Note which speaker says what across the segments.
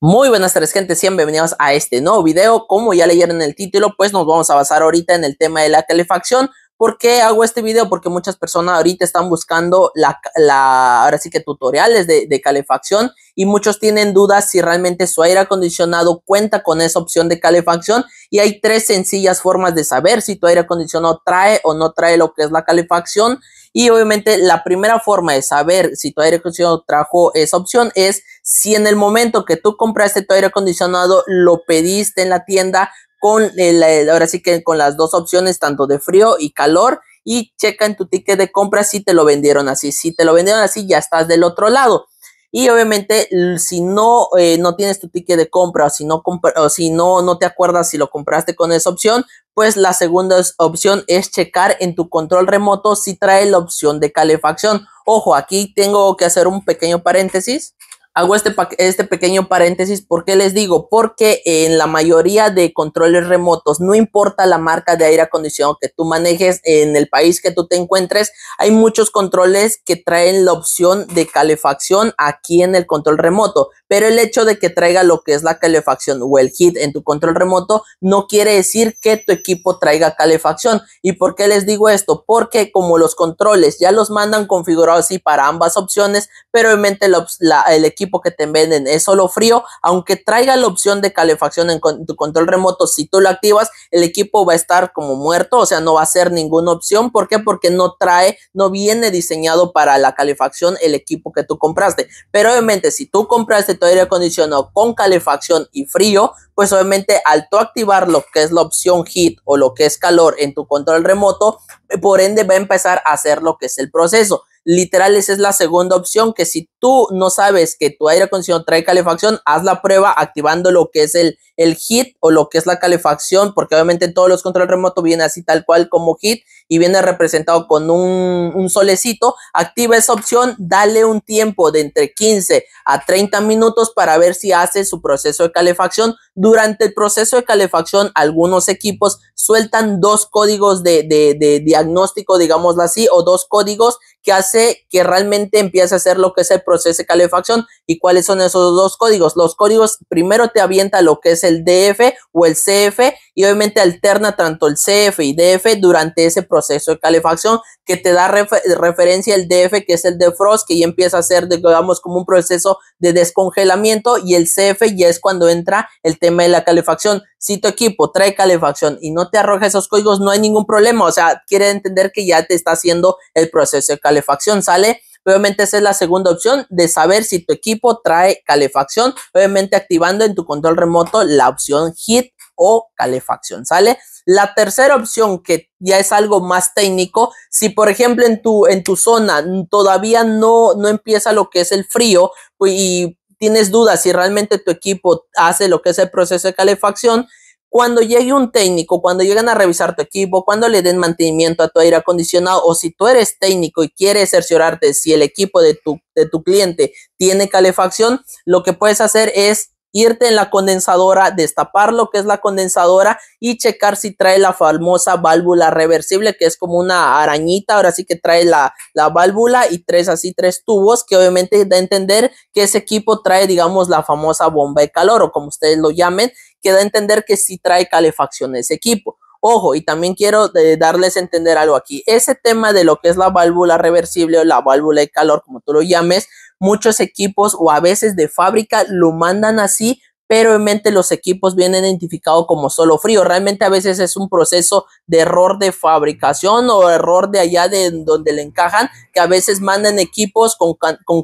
Speaker 1: Muy buenas tardes gente, sean bienvenidos a este nuevo video. Como ya leyeron el título, pues nos vamos a basar ahorita en el tema de la calefacción, ¿Por qué hago este video? Porque muchas personas ahorita están buscando la, la ahora sí que tutoriales de, de, calefacción y muchos tienen dudas si realmente su aire acondicionado cuenta con esa opción de calefacción y hay tres sencillas formas de saber si tu aire acondicionado trae o no trae lo que es la calefacción y obviamente la primera forma de saber si tu aire acondicionado trajo esa opción es si en el momento que tú compraste tu aire acondicionado lo pediste en la tienda con eh, eh, ahora sí que con las dos opciones, tanto de frío y calor, y checa en tu ticket de compra si te lo vendieron así. Si te lo vendieron así, ya estás del otro lado. Y obviamente, si no, eh, no tienes tu ticket de compra o si, no o si no, no te acuerdas si lo compraste con esa opción, pues la segunda opción es checar en tu control remoto si trae la opción de calefacción. Ojo, aquí tengo que hacer un pequeño paréntesis. Hago este, este pequeño paréntesis porque les digo, porque en la mayoría de controles remotos, no importa la marca de aire acondicionado que tú manejes en el país que tú te encuentres, hay muchos controles que traen la opción de calefacción aquí en el control remoto, pero el hecho de que traiga lo que es la calefacción o el heat en tu control remoto no quiere decir que tu equipo traiga calefacción. ¿Y por qué les digo esto? Porque como los controles ya los mandan configurados así para ambas opciones, pero obviamente el equipo que te venden es solo frío, aunque traiga la opción de calefacción en tu control remoto, si tú lo activas, el equipo va a estar como muerto, o sea, no va a ser ninguna opción. ¿Por qué? Porque no trae, no viene diseñado para la calefacción el equipo que tú compraste. Pero obviamente, si tú compraste tu aire acondicionado con calefacción y frío, pues obviamente al tú activar lo que es la opción heat o lo que es calor en tu control remoto, eh, por ende va a empezar a hacer lo que es el proceso. Literal, esa es la segunda opción que si tú no sabes que tu aire acondicionado trae calefacción, haz la prueba activando lo que es el, el HIT o lo que es la calefacción, porque obviamente todos los controles remotos vienen así tal cual como HIT y viene representado con un, un solecito. Activa esa opción, dale un tiempo de entre 15 a 30 minutos para ver si hace su proceso de calefacción. Durante el proceso de calefacción, algunos equipos sueltan dos códigos de, diagnóstico, digámoslo así, o dos códigos que hace que realmente empiece a hacer lo que es el proceso de calefacción. ¿Y cuáles son esos dos códigos? Los códigos primero te avienta lo que es el DF o el CF y obviamente alterna tanto el CF y DF durante ese proceso de calefacción que te da referencia el DF que es el defrost que ya empieza a ser digamos como un proceso de descongelamiento y el CF ya es cuando entra el tema de la calefacción si tu equipo trae calefacción y no te arroja esos códigos, no hay ningún problema. O sea, quiere entender que ya te está haciendo el proceso de calefacción, ¿sale? Obviamente esa es la segunda opción de saber si tu equipo trae calefacción, obviamente activando en tu control remoto la opción HIT o calefacción, ¿sale? La tercera opción que ya es algo más técnico, si por ejemplo en tu, en tu zona todavía no, no empieza lo que es el frío pues, y tienes dudas si realmente tu equipo hace lo que es el proceso de calefacción, cuando llegue un técnico, cuando lleguen a revisar tu equipo, cuando le den mantenimiento a tu aire acondicionado o si tú eres técnico y quieres cerciorarte si el equipo de tu, de tu cliente tiene calefacción, lo que puedes hacer es irte en la condensadora, destapar lo que es la condensadora y checar si trae la famosa válvula reversible, que es como una arañita, ahora sí que trae la, la válvula y tres así, tres tubos, que obviamente da a entender que ese equipo trae, digamos, la famosa bomba de calor o como ustedes lo llamen, que da a entender que sí trae calefacción ese equipo. Ojo, y también quiero eh, darles a entender algo aquí. Ese tema de lo que es la válvula reversible o la válvula de calor, como tú lo llames, muchos equipos o a veces de fábrica lo mandan así, pero obviamente los equipos vienen identificados como solo frío. Realmente a veces es un proceso de error de fabricación o error de allá de donde le encajan, que a veces mandan equipos con,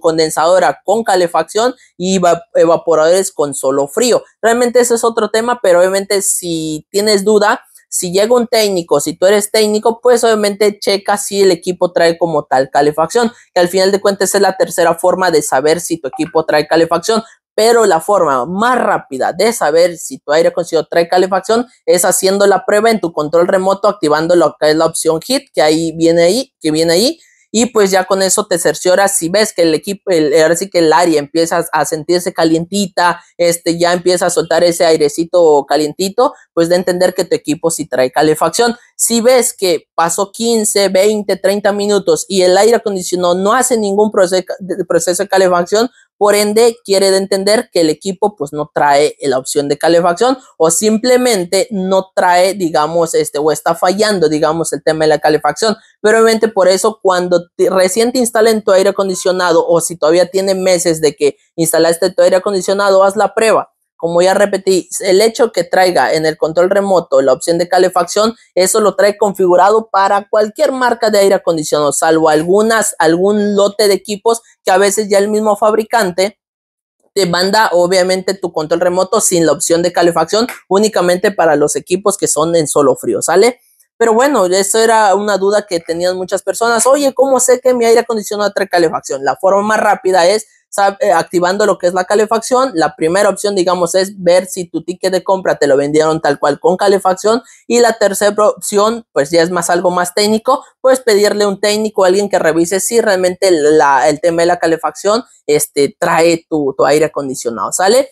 Speaker 1: condensadora, con calefacción y evaporadores con solo frío. Realmente ese es otro tema, pero obviamente si tienes duda, si llega un técnico, si tú eres técnico, pues obviamente checa si el equipo trae como tal calefacción, que al final de cuentas es la tercera forma de saber si tu equipo trae calefacción. Pero la forma más rápida de saber si tu aire acondicionado trae calefacción es haciendo la prueba en tu control remoto, activando lo que es la opción HIT que ahí viene ahí, que viene ahí y pues ya con eso te cercioras si ves que el equipo, ahora sí que el área empieza a sentirse calientita, este ya empieza a soltar ese airecito calientito, pues de entender que tu equipo sí trae calefacción. Si ves que pasó 15, 20, 30 minutos y el aire acondicionado no hace ningún proceso, proceso de calefacción, por ende, quiere entender que el equipo pues no trae eh, la opción de calefacción o simplemente no trae, digamos, este, o está fallando, digamos, el tema de la calefacción. Pero obviamente por eso cuando recién te instalen tu aire acondicionado o si todavía tiene meses de que instalaste tu aire acondicionado, haz la prueba como ya repetí, el hecho que traiga en el control remoto la opción de calefacción, eso lo trae configurado para cualquier marca de aire acondicionado, salvo algunas, algún lote de equipos que a veces ya el mismo fabricante te manda obviamente tu control remoto sin la opción de calefacción, únicamente para los equipos que son en solo frío, ¿sale? Pero bueno, eso era una duda que tenían muchas personas. Oye, ¿cómo sé que mi aire acondicionado trae calefacción? La forma más rápida es eh, activando lo que es la calefacción. La primera opción, digamos, es ver si tu ticket de compra te lo vendieron tal cual con calefacción. Y la tercera opción, pues ya es más algo más técnico, pues pedirle un técnico, a alguien que revise si realmente el tema de la calefacción este, trae tu, aire acondicionado, ¿sale?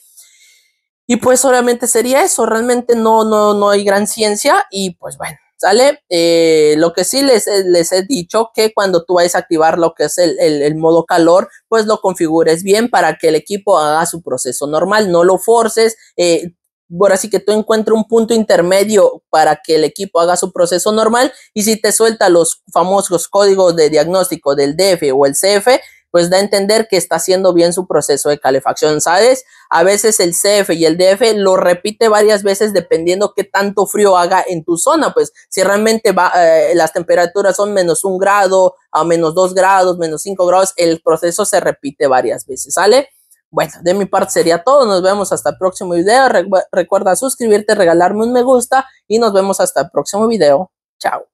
Speaker 1: Y pues obviamente sería eso, realmente no, no, no hay gran ciencia y pues bueno, ¿Sale? Eh, lo que sí les, les, he dicho que cuando tú vayas a activar lo que es el, modo calor, pues lo configures bien para que el equipo haga su proceso normal, no lo forces. por eh, ahora que tú encuentres un punto intermedio para que el equipo haga su proceso normal y si te suelta los famosos códigos de diagnóstico del DF o el CF, pues da a entender que está haciendo bien su proceso de calefacción, ¿sabes? A veces el CF y el DF lo repite varias veces dependiendo qué tanto frío haga en tu zona, pues si realmente va, eh, las temperaturas son menos un grado, a menos dos grados, menos cinco grados, el proceso se repite varias veces, ¿sale? Bueno, de mi parte sería todo. Nos vemos hasta el próximo video. recuerda suscribirte, regalarme un me gusta y nos vemos hasta el próximo video. Chao.